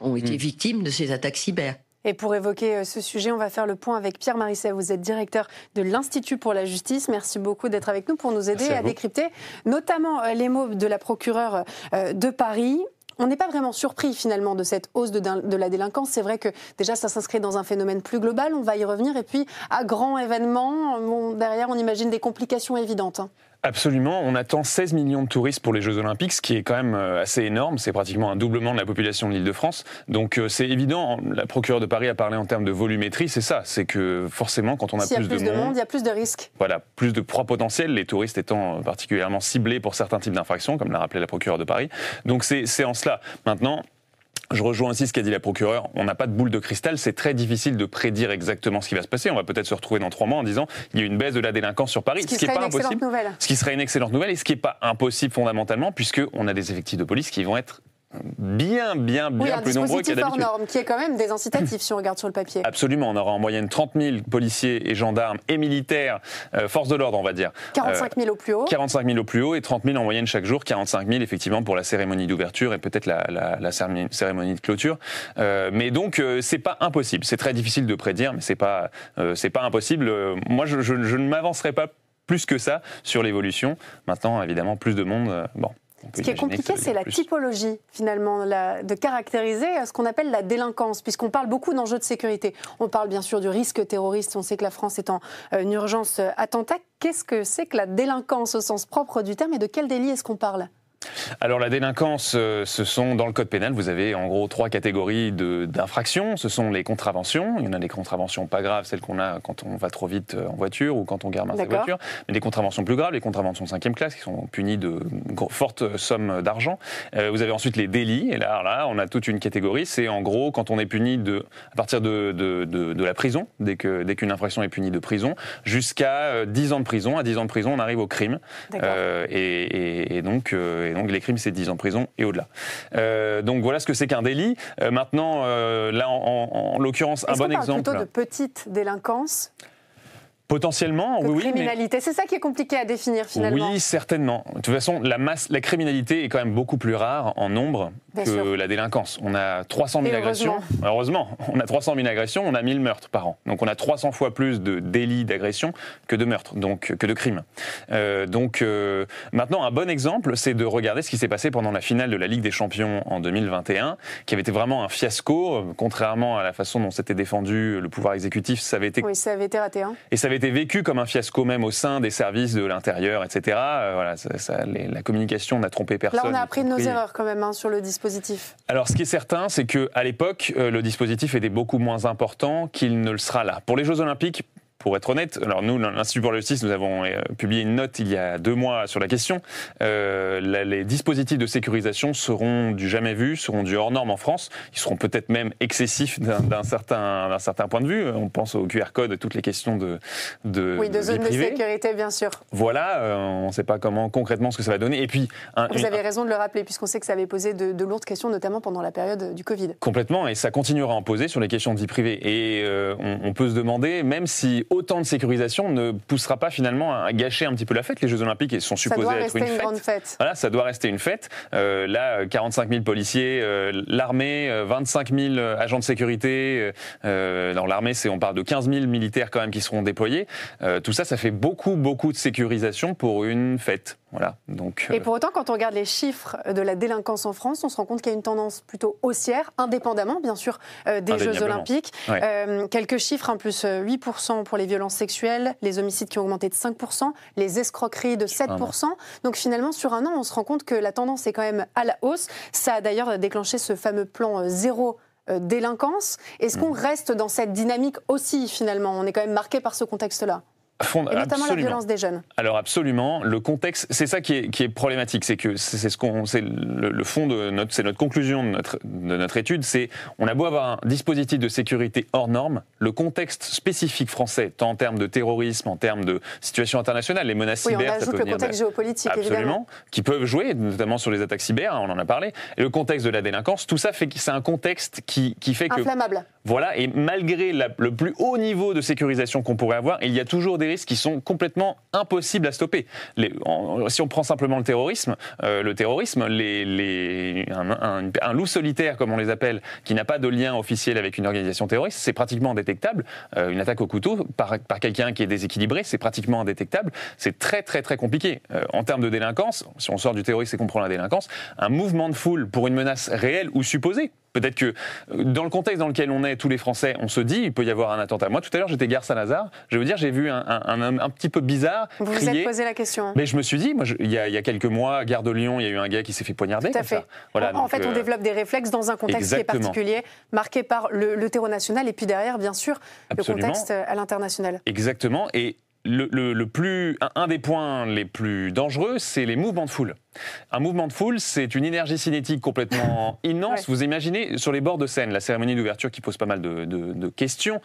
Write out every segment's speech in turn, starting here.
ont été mm. victimes de ces attaques cyber. Et pour évoquer euh, ce sujet, on va faire le point avec Pierre Marisset. Vous êtes directeur de l'Institut pour la justice. Merci beaucoup d'être avec nous pour nous aider à, décrypter notamment euh, les mots de la procureure euh, de Paris. On n'est pas vraiment surpris finalement de cette hausse de, la délinquance. C'est vrai que déjà ça s'inscrit dans un phénomène plus global, on va y revenir. Et puis à grand événement, derrière on imagine des complications évidentes. Hein. Absolument, on attend 16 millions de touristes pour les Jeux Olympiques, ce qui est quand même euh, assez énorme, c'est pratiquement un doublement de la population de l'île de France. Donc euh, c'est évident, la procureure de Paris a parlé en termes de volumétrie, c'est ça, c'est que forcément quand on a, plus, de, monde, il y a plus de risques. Voilà, plus de proies potentielles, les touristes étant euh, particulièrement ciblés pour certains types d'infractions, comme l'a rappelé la procureure de Paris. Donc c'est en cela. Maintenant, je rejoins aussi ce qu'a dit la procureure. On n'a pas de boule de cristal. C'est très difficile de prédire exactement ce qui va se passer. On va peut-être se retrouver dans trois mois en disant il y a une baisse de la délinquance sur Paris. Ce qui, serait pas une impossible. Ce qui serait une excellente nouvelle et ce qui n'est pas impossible fondamentalement puisque on a des effectifs de police qui vont être bien, bien, bien Il plus nombreux qu'à d'habitude. norme, qui est quand même des incitatifs si on regarde sur le papier. Absolument, on aura en moyenne 30 000 policiers et gendarmes et militaires, euh, forces de l'ordre on va dire. 45 000 au plus haut. 45 000 au plus haut et 30 000 en moyenne chaque jour, 45 000 effectivement pour la cérémonie d'ouverture et peut-être la, cérémonie de clôture. Euh, mais donc euh, c'est pas impossible, c'est très difficile de prédire, mais c'est pas, c'est pas impossible. moi je, ne m'avancerai pas plus que ça sur l'évolution. Maintenant évidemment plus de monde, bon ce qui est compliqué, c'est la typologie, finalement, de caractériser euh, ce qu'on appelle la délinquance, puisqu'on parle beaucoup d'enjeux de sécurité. On parle bien sûr du risque terroriste, on sait que la France est en euh, urgence euh, attentat. Qu'est-ce que c'est que la délinquance au sens propre du terme et de quel délit est-ce qu'on parle alors la délinquance, euh, ce sont dans le code pénal, vous avez en gros trois catégories d'infractions. Ce sont les contraventions. Il y en a des contraventions pas graves, celles qu'on a quand on va trop vite euh, en voiture ou quand on garde sa voiture. Mais des contraventions plus graves, les contraventions cinquième classe, qui sont punies de fortes euh, sommes d'argent. vous avez ensuite les délits. Et là, là on a toute une catégorie. C'est en gros quand on est puni de, à partir de, de, de, la prison, dès qu'une dès qu'une infraction est punie de prison, jusqu'à 10 ans de prison. À 10 ans de prison, on arrive au crime. et, donc donc les crimes, c'est 10 ans de prison et au-delà. Euh, donc voilà ce que c'est qu'un délit. Euh, maintenant, euh, là, en, l'occurrence, un bon on parle plutôt de petite délinquance Potentiellement, oui, criminalité, c'est ça qui est compliqué à définir finalement. Oui, certainement. De toute façon, la, masse, la criminalité est quand même beaucoup plus rare en nombre que la délinquance. On a 300 000 agressions. Heureusement, on a 300 000 agressions, on a 1000 meurtres par an. Donc on a 300 fois plus de délits d'agression que de meurtres, donc que de crimes. Euh, donc euh, maintenant, un bon exemple, c'est de regarder ce qui s'est passé pendant la finale de la Ligue des Champions en 2021, qui avait été vraiment un fiasco, euh, contrairement à la façon dont s'était défendu. Le pouvoir exécutif, ça avait été. Oui, ça avait été raté. Hein. Et ça était vécu comme un fiasco même au sein des services de l'intérieur, etc. Euh, voilà, la communication n'a trompé personne. Là, on a appris de nos euh, erreurs quand même hein, sur le dispositif. Alors, ce qui est certain, c'est qu'à l'époque, euh, le dispositif était beaucoup moins important qu'il ne le sera là. Pour les Jeux Olympiques, pour être honnête, alors nous, l'Institut pour la justice, nous avons euh, publié une note il y a deux mois sur la question. Euh, les dispositifs de sécurisation seront du jamais vu, seront du hors norme en France. Ils seront peut-être même excessifs d'un certain, certain point de vue. On pense au QR code et toutes les questions de. de oui, de, zone de sécurité, bien sûr. Voilà, euh, on ne sait pas comment concrètement ce que ça va donner. Et puis. Vous avez raison de le rappeler, puisqu'on sait que ça avait posé de, lourdes questions, notamment pendant la période du Covid. Complètement, et ça continuera à en poser sur les questions de vie privée. Et on peut se demander, même si autant de sécurisation ne poussera pas finalement à gâcher un petit peu la fête Les Jeux Olympiques sont supposés être une, fête. Une fête. Voilà, ça doit rester une fête. Euh, là, 45 euh, 000 policiers, euh, l'armée, 25 000 agents de sécurité. dans l'armée, c'est on parle de 15 000 militaires quand même qui seront déployés. tout ça, ça fait beaucoup, beaucoup de sécurisation pour une fête. Voilà. Donc, et pour autant, quand on regarde les chiffres de la délinquance en France, on se rend compte qu'il y a une tendance plutôt haussière, indépendamment bien sûr des Jeux Olympiques. quelques chiffres, en hein, plus 8% pour les violences sexuelles, les homicides qui ont augmenté de 5%, les escroqueries de 7%. Ah, Donc finalement, sur un an, on se rend compte que la tendance est quand même à la hausse. Ça a d'ailleurs déclenché ce fameux plan euh, zéro euh, délinquance. Est-ce hmm. qu'on reste dans cette dynamique aussi finalement On est quand même marqué par ce contexte-là. Fond... Et notamment la violence des jeunes. Alors absolument, le contexte, c'est ça qui est, problématique, c'est que c'est ce qu'on, c'est le, fond de notre, c'est notre conclusion de notre, de notre étude, c'est on a beau avoir un dispositif de sécurité hors norme, le contexte spécifique français, tant en termes de terrorisme, en termes de situation internationale, les menaces cyber, le contexte géopolitique absolument, qui peuvent jouer, notamment sur les attaques cyber, hein, on en a parlé, et le contexte de la délinquance, tout ça fait c'est un contexte qui, qui fait que inflammable. Voilà, et malgré le plus haut niveau de sécurisation qu'on pourrait avoir, il y a toujours des risques qui sont complètement impossibles à stopper. si on prend simplement le terrorisme, euh, le terrorisme, les, un, loup solitaire, comme on les appelle, qui n'a pas de lien officiel avec une organisation terroriste, c'est pratiquement indétectable. Euh, une attaque au couteau par, par quelqu'un qui est déséquilibré, c'est pratiquement indétectable. C'est très très très compliqué. Euh, en termes de délinquance, si on sort du terrorisme et qu'on prend la délinquance, un mouvement de foule pour une menace réelle ou supposée, Peut-être que dans le contexte dans lequel on est, tous les Français, on se dit, il peut y avoir un attentat. Moi, tout à l'heure, j'étais gare Saint-Lazare. Je veux dire, j'ai vu un, un, un, petit peu bizarre. Vous vous êtes posé la question. Hein. Mais je me suis dit, il y, y, a quelques mois, gare de Lyon, il y a eu un gars qui s'est fait poignarder. Tout à fait. Voilà, en, fait, on euh, développe des réflexes dans un contexte qui est particulier, marqué par le, terreau national et puis derrière, bien sûr, le contexte euh, à l'international. Exactement. Et le plus, un des points les plus dangereux, c'est les mouvements de foule. Un mouvement de foule, c'est une énergie cinétique complètement immense. Vous imaginez, sur les bords de scène la cérémonie d'ouverture qui pose pas mal de, questions,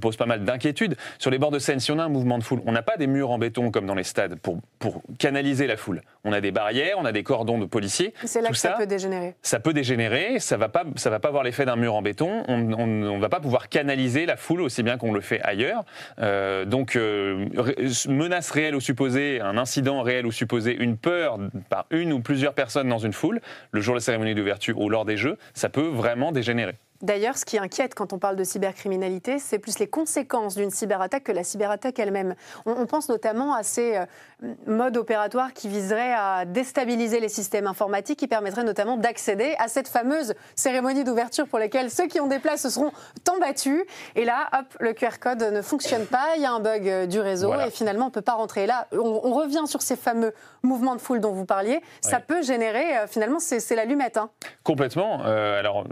pose pas mal d'inquiétudes. Sur les bords de scène si on a un mouvement de foule, on n'a pas des murs en béton comme dans les stades pour, pour canaliser la foule. On a des barrières, on a des cordons de policiers. C'est là que ça, peut dégénérer. Ça peut dégénérer, ça va pas, ça va pas avoir l'effet d'un mur en béton. On ne va pas pouvoir canaliser la foule aussi bien qu'on le fait ailleurs. Euh, donc, euh, menace réelle ou supposée, un incident réel ou supposé, une peur par une ou plusieurs personnes dans une foule, le jour de la cérémonie d'ouverture ou lors des Jeux, ça peut vraiment dégénérer. D'ailleurs, ce qui inquiète quand on parle de cybercriminalité, c'est plus les conséquences d'une cyberattaque que la cyberattaque elle-même. On, pense notamment à ces euh, modes opératoires qui viseraient à déstabiliser les systèmes informatiques, qui permettraient notamment d'accéder à cette fameuse cérémonie d'ouverture pour laquelle ceux qui ont des places seront tant battus. Et là, hop, le QR code ne fonctionne pas, il y a un bug euh, du réseau et finalement on ne peut pas rentrer. Et là, on, revient sur ces fameux mouvements de foule dont vous parliez. Ça peut générer, euh, finalement, c'est l'allumette. Hein. Complètement. alors,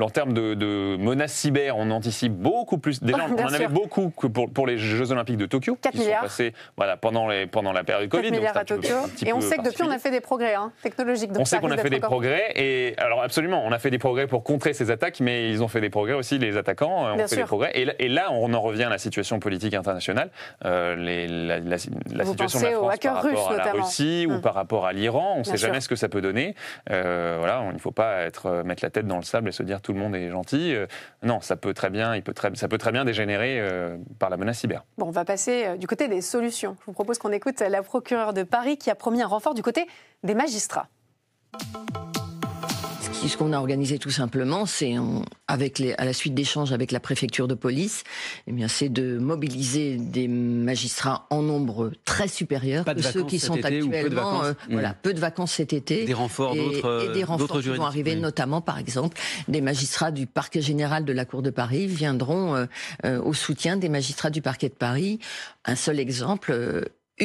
en termes de de, menaces cyber, on anticipe beaucoup plus. Déjà, oh, on en avait beaucoup que pour, les Jeux Olympiques de Tokyo, 4 qui milliards. sont passés voilà, pendant, les, pendant la période Covid. à Tokyo. et on sait que depuis, on a fait des progrès hein, technologiques. on sait qu'on a fait des progrès. Et alors, absolument, on a fait des progrès pour contrer ces attaques, mais ils ont fait des progrès aussi, les attaquants euh, ont fait des progrès. Et là, on en revient à la situation politique internationale, euh, les, la, la, situation de la France par rapport à la Russie ou hmm. par rapport à l'Iran. On ne sait jamais ce que ça peut donner. Euh, voilà, il ne faut pas être, mettre la tête dans le sable et se dire tout le monde est gentil. Euh, non, ça peut très bien, il peut très, ça peut très bien dégénérer euh, par la menace cyber. Bon, on va passer euh, du côté des solutions. Je vous propose qu'on écoute la procureure de Paris qui a promis un renfort du côté des magistrats ce qu'on a organisé tout simplement, c'est avec les, à la suite d'échanges avec la préfecture de police, eh bien c'est de mobiliser des magistrats en nombre très supérieur que ceux qui sont actuellement. Peu mmh. Voilà, peu de vacances cet été. Des renforts d'autres et des euh, renforts qui vont arriver, notamment par exemple des magistrats du parquet général de la Cour de Paris viendront euh, euh, au soutien des magistrats du parquet de Paris. Un seul exemple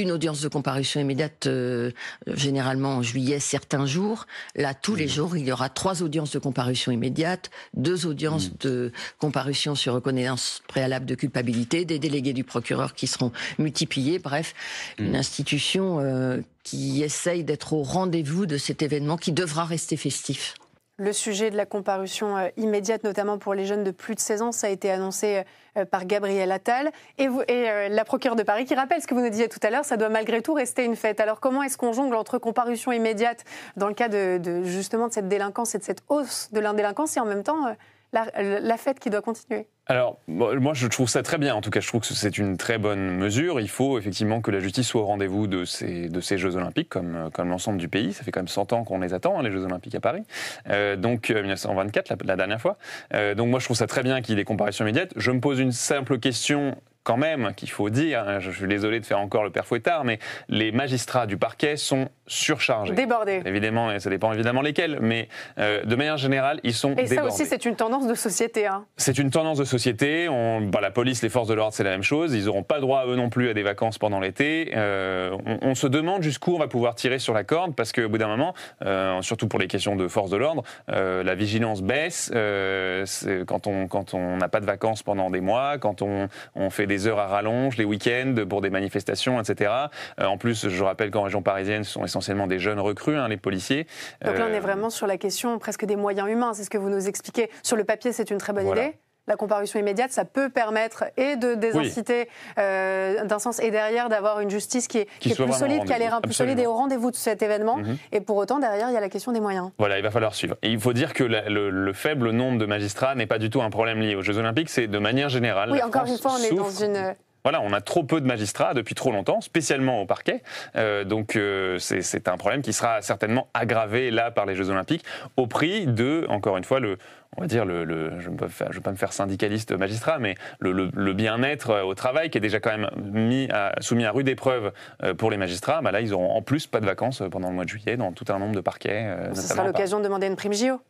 une audience de comparution immédiate, euh, généralement en juillet, certains jours. Là, tous les mmh. jours, il y aura trois audiences de comparution immédiate, deux audiences mmh. de comparution sur reconnaissance préalable de culpabilité, des délégués du procureur qui seront multipliés. Bref, mmh. une institution euh, qui essaye d'être au rendez-vous de cet événement qui devra rester festif. Le sujet de la comparution euh, immédiate, notamment pour les jeunes de plus de 16 ans, ça a été annoncé euh, par Gabriel Attal. Et, et euh, la procureure de Paris qui rappelle ce que vous nous disiez tout à l'heure, ça doit malgré tout rester une fête. Alors comment est-ce qu'on jongle entre comparution immédiate dans le cas de, de, justement de cette délinquance et de cette hausse de l'indélinquance et en même temps la, fête qui doit continuer alors, moi, je trouve ça très bien. En tout cas, je trouve que c'est une très bonne mesure. Il faut effectivement que la justice soit au rendez-vous de ces, de ces Jeux Olympiques, comme, comme l'ensemble du pays. Ça fait quand même 100 ans qu'on les attend, hein, les Jeux Olympiques à Paris. Euh, donc, 1924, euh, la, dernière fois. Euh, donc, moi, je trouve ça très bien qu'il y ait des comparaisons immédiates. Je me pose une simple question quand même qu'il faut dire, hein, je suis désolé de faire encore le père fouettard, mais les magistrats du parquet sont surchargés. Débordés. Évidemment, et ça dépend évidemment lesquels, mais euh, de manière générale, ils sont et débordés. Et ça aussi, c'est une tendance de société. Hein. C'est une tendance de société. On, bah, la police, les forces de l'ordre, c'est la même chose. Ils n'auront pas droit, eux non plus, à des vacances pendant l'été. Euh, on, se demande jusqu'où on va pouvoir tirer sur la corde, parce qu'au bout d'un moment, euh, surtout pour les questions de forces de l'ordre, la vigilance baisse. quand on quand on n'a pas de vacances pendant des mois, quand on, on fait des heures à rallonge, les week-ends pour des manifestations, etc. en plus, je rappelle qu'en région parisienne, ce sont essentiellement des jeunes recrues, hein, les policiers. Donc là, on est euh, vraiment sur la question presque des moyens humains, c'est ce que vous nous expliquez. Sur le papier, c'est une très bonne idée la comparution immédiate, ça peut permettre et de désinciter euh, d'un sens et derrière d'avoir une justice qui est, plus solide, qui a l'air plus solide et au rendez-vous de cet événement. Mhm. Et pour autant, derrière, il y a la question des moyens. Voilà, il va falloir suivre. Et il faut dire que le, faible nombre de magistrats n'est pas du tout un problème lié aux Jeux Olympiques, c'est de manière générale. Oui, encore une fois, on est dans une voilà, on a trop peu de magistrats depuis trop longtemps, spécialement au parquet. Euh, donc euh, c'est un problème qui sera certainement aggravé là par les Jeux Olympiques, au prix de, encore une fois, le, on va dire, le, je ne veux pas me faire syndicaliste magistrat, mais le, bien-être euh, au travail qui est déjà quand même mis à, soumis à rude épreuve euh, pour les magistrats, bah là, ils ont en plus pas de vacances euh, pendant le mois de juillet dans tout un nombre de parquets. Ce sera l'occasion de demander une prime JO.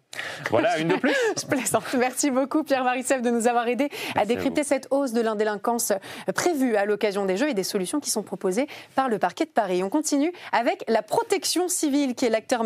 Voilà, une de plus. je plaisante. Merci beaucoup, Pierre Marissev de nous avoir aidé à décrypter cette hausse de l'indélinquance prévue à l'occasion des Jeux et des solutions qui sont proposées par le parquet de Paris. On continue avec la protection civile, qui est l'acteur majeur.